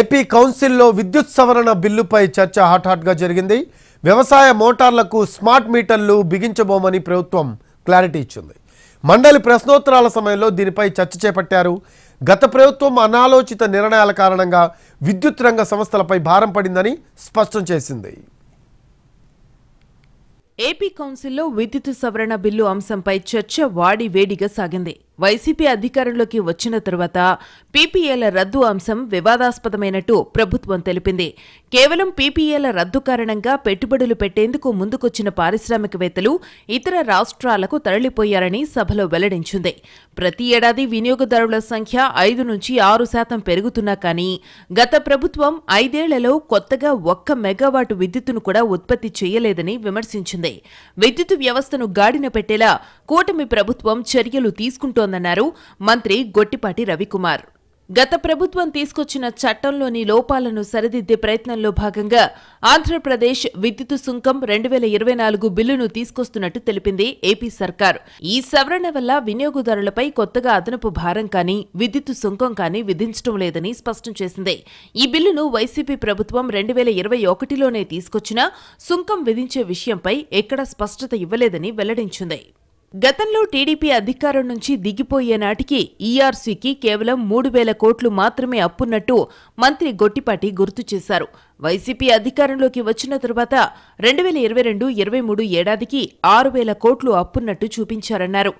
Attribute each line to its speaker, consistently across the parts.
Speaker 1: AP కౌన్సిల్లో విద్యుత్ సవరణ బిల్లుపై చర్చ హాట్హాట్గా జరిగింది వ్యవసాయ మోటార్లకు స్మార్ట్ మీటర్లు బిగించబోమని ప్రభుత్వం క్లారిటీ ఇచ్చింది మండలి ప్రశ్నోత్తరాల సమయంలో దీనిపై చర్చ చేపట్టారు గత ప్రభుత్వం అనాలోచిత నిర్ణయాల కారణంగా విద్యుత్ రంగ సంస్థలపై భారం పడిందని స్పష్టం చేసింది
Speaker 2: ఏపీ కౌన్సిల్లో విద్యుత్ సవరణ బిల్లు అంశంపై చర్చ వాడి వేడిగా సాగింది వైసీపీ అధికారంలోకి వచ్చిన తర్వాత పీపీఏల రద్దు అంశం వివాదాస్పదమైనట్టు ప్రభుత్వం తెలిపింది కేవలం పీపీఏల రద్దు కారణంగా పెట్టుబడులు పెట్టేందుకు ముందుకొచ్చిన పారిశ్రామికవేత్తలు ఇతర రాష్ట్రాలకు తరలిపోయారని సభలో వెల్లడించింది ప్రతి ఏడాది వినియోగదారుల సంఖ్య ఐదు నుంచి ఆరు శాతం పెరుగుతున్నా కానీ గత ప్రభుత్వం ఐదేళ్లలో కొత్తగా ఒక్క మెగావాటు విద్యుత్తును కూడా ఉత్పత్తి చేయలేదని విమర్శించింది విద్యుత్ వ్యవస్థను గాడిన పెట్టేలా కూటమి ప్రభుత్వం చర్యలు తీసుకుంటోంది చేస్తోందన్నారు మంత్రి గొట్టిపాటి రవికుమార్ గత ప్రభుత్వం తీసుకొచ్చిన చట్టంలోని లోపాలను సరిదిద్దే ప్రయత్నంలో భాగంగా ఆంధ్రప్రదేశ్ విద్యుత్ సుంకం రెండు వేల ఇరవై నాలుగు బిల్లును తీసుకొస్తున్నట్టు తెలిపింది ఏపీ సర్కార్ ఈ సవరణ వల్ల వినియోగదారులపై కొత్తగా అదనపు భారం కానీ విద్యుత్ సుంకం కానీ విధించడం లేదని స్పష్టం చేసింది ఈ బిల్లును వైసీపీ ప్రభుత్వం రెండు వేల ఇరవై ఒకటిలోనే తీసుకొచ్చినా సుంకం విధించే విషయంపై ఎక్కడా స్పష్టత ఇవ్వలేదని వెల్లడించింది గతంలో టీడీపీ అధికారం నుంచి దిగిపోయే నాటికి ఈఆర్సీకి కేవలం మూడు వేల కోట్లు మాత్రమే అప్పున్నట్టు మంత్రి గొట్టిపాటి గుర్తు చేశారు వైసీపీ అధికారంలోకి వచ్చిన తరువాత రెండు వేల ఇరవై రెండు ఇరవై మూడు ఏడాదికి ఆరు వేల కోట్లు అప్పున్నట్టు చూపించారన్నారు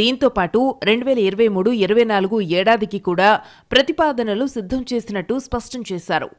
Speaker 2: దీంతో పాటు రెండు వేల ఇరవై మూడు ఇరవై నాలుగు ఏడాదికి కూడా ప్రతిపాదనలు సిద్ధం చేసినట్టు స్పష్టం చేశారు